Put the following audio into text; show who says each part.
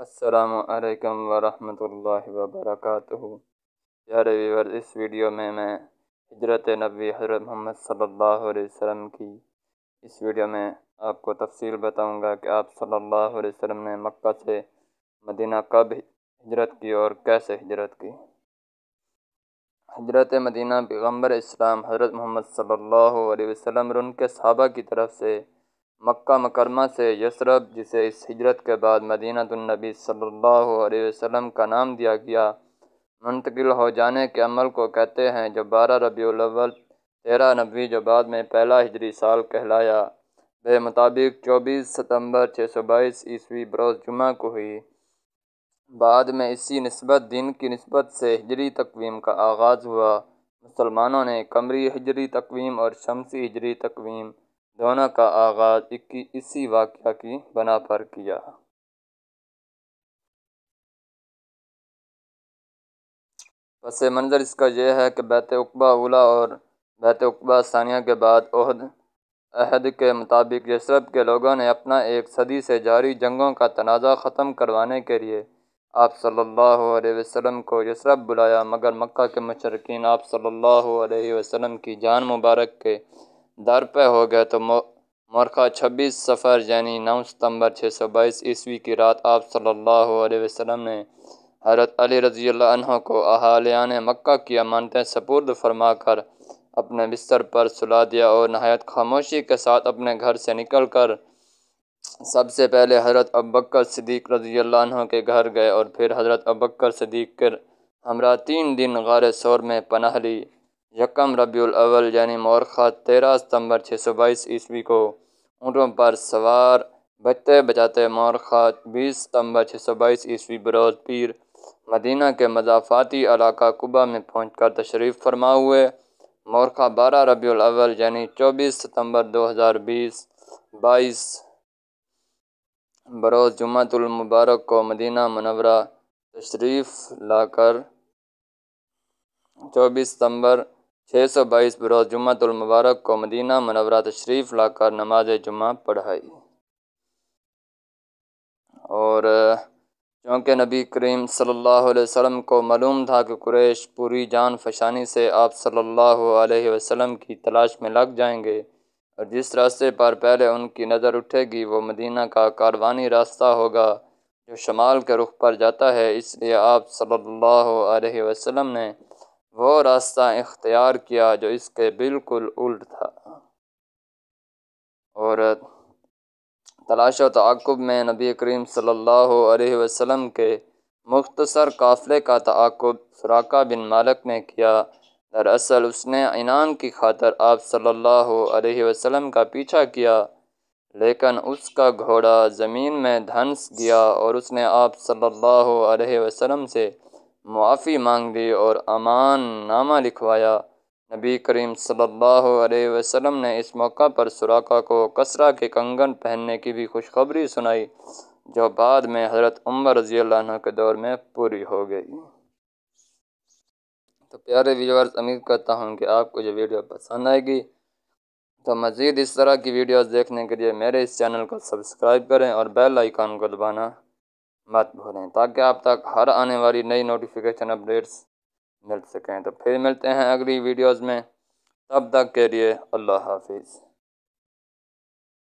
Speaker 1: असलकम वरहमल वबरक प्यारे वीवर इस वीडियो में मैं हजरत नबी हजरत मोहम्मद सल्लल्लाहु अलैहि वसल्लम की इस वीडियो में आपको तफसील बताऊंगा कि आप सल्लल्लाहु अलैहि वसल्लम ने मक्का से मदीना कब हजरत की और कैसे हजरत की हजरत मदीना पैगम्बर इस्लाम हजरत मोहम्मद सल्लल्लाहु अलैहि वसल्लम और उनके सहाबा की तरफ से मक्का मकरमा से यसरब जिसे इस हिजरत के बाद मदीनतुलनबी सल्ला अलैहि का नाम दिया गया मुंतकिल हो जाने के अमल को कहते हैं जो बारह रबील तेरह नबी जो बाद में पहला हिजरी साल कहलाया बे मुताबिक चौबीस सितम्बर छः सौ बाईस ईस्वी बरस जुमा को हुई बाद में इसी नस्बत दिन की नस्बत से हिजरी तकवीम का आगाज़ हुआ मुसलमानों ने कमरी हिजरी तकवीम और शमसी हिजरी तकवीम दोनों का आगाज इक्की इसी वाक्य की बना पर किया पस मंज़र इसका यह है कि बैत उकबा उला और बैत उकबा सानिया के बाद अहद अहद के मुताबिक यशरब के लोगों ने अपना एक सदी से जारी जंगों का तनाज़ा ख़त्म करवाने के लिए आप सल्लल्लाहु अलैहि वसल्लम को यशरब बुलाया मगर मक्का के मशरकिन आप सल्लल्लाहु अलैहि वसल्लम की जान मुबारक के दर पे हो गया तो मरखा छब्बीस सफ़र यानी नौ सितंबर छः सौ बाईस ईस्वी की रात आप सल्लल्लाहु अलैहि वसल्लम ने हजरत अली रजी अल्लाह को अहालियान मक्का की अमानतें सपुर्द फरमा कर अपने बिस्तर पर सुला दिया और नहायत खामोशी के साथ अपने घर से निकल कर सबसे पहले हजरत अबकर सदीक रजी अल्लाह के घर गए और फिर हजरत अबकर सदीक कर हमरा तीन दिन गार शोर में पनाह ली यकम रबी अव्वल यानी मौरखा तेरह सितंबर छः सौ बाईस ईस्वी को ऊँटों पर सवार बचते बचाते मौरखा बीस सितंबर छः सौ बाईस ईस्वी बरोज पीर मदीना के मजाफाती इलाका कुबा में पहुँच कर तशरीफ़ फरमा हुए मौरखा बारह रबी अव्वल यानी चौबीस सितंबर दो हज़ार बीस बाईस बरोज़ जुम्मतुलमबारक को मदीना मनवरा तशरीफ़ लाकर चौबीस सितंबर छः सौ बाईस बरोज़ जुम्मतमबारक को मदीना मनवरा तशरीफ़ लाकर नमाज जुम्मा पढ़ाई और चूँकि नबी करीम सल्लल्लाहु अलैहि वसल्लम को मालूम था कि कुरैश पूरी जान फशानी से आप सल्लल्लाहु अलैहि वसल्लम की तलाश में लग जाएंगे और जिस रास्ते पर पहले उनकी नज़र उठेगी वो मदीना का कारवानी रास्ता होगा जो शमाल के रुख पर जाता है इसलिए आप सल्लल्लाहु अलैहि वसल्लम ने वो रास्ता इख्तियार किया जो इसके बिल्कुल उल्ट था और तलाश तक़ुब में नबी करीम सल्लल्लाहु अलैहि वसल्लम के मुख्तसर काफ़ले का तक़ुब फ़राका बिन मालक ने किया दरअसल उसने इनाम की खातर आप सल्लल्लाहु अलैहि वसल्लम का पीछा किया लेकिन उसका घोड़ा ज़मीन में धंस गया और उसने आप सल्लल्लाहु अलैहि वसल्लम से मुआफ़ी मांग दी और अमान नामा लिखवाया नबी करीम सल्लल्लाहु अलैहि वसल्लम ने इस मौका पर सुराका को कसरा के कंगन पहनने की भी खुशखबरी सुनाई जो बाद में हज़रत उमर रजी अल्लाह के दौर में पूरी हो गई तो प्यारे व्यूअर्स उम्मीद करता हूँ कि आपको यह वीडियो पसंद आएगी तो मज़ीद इस तरह की वीडियोज़ देखने के लिए मेरे इस चैनल को सब्सक्राइब करें और बेल आइकान को दबाना मत भूलें ताकि आप तक हर आने वाली नई नोटिफिकेशन अपडेट्स मिल सकें तो फिर मिलते हैं अगली वीडियोज़ में तब तक के लिए अल्लाह हाफिज़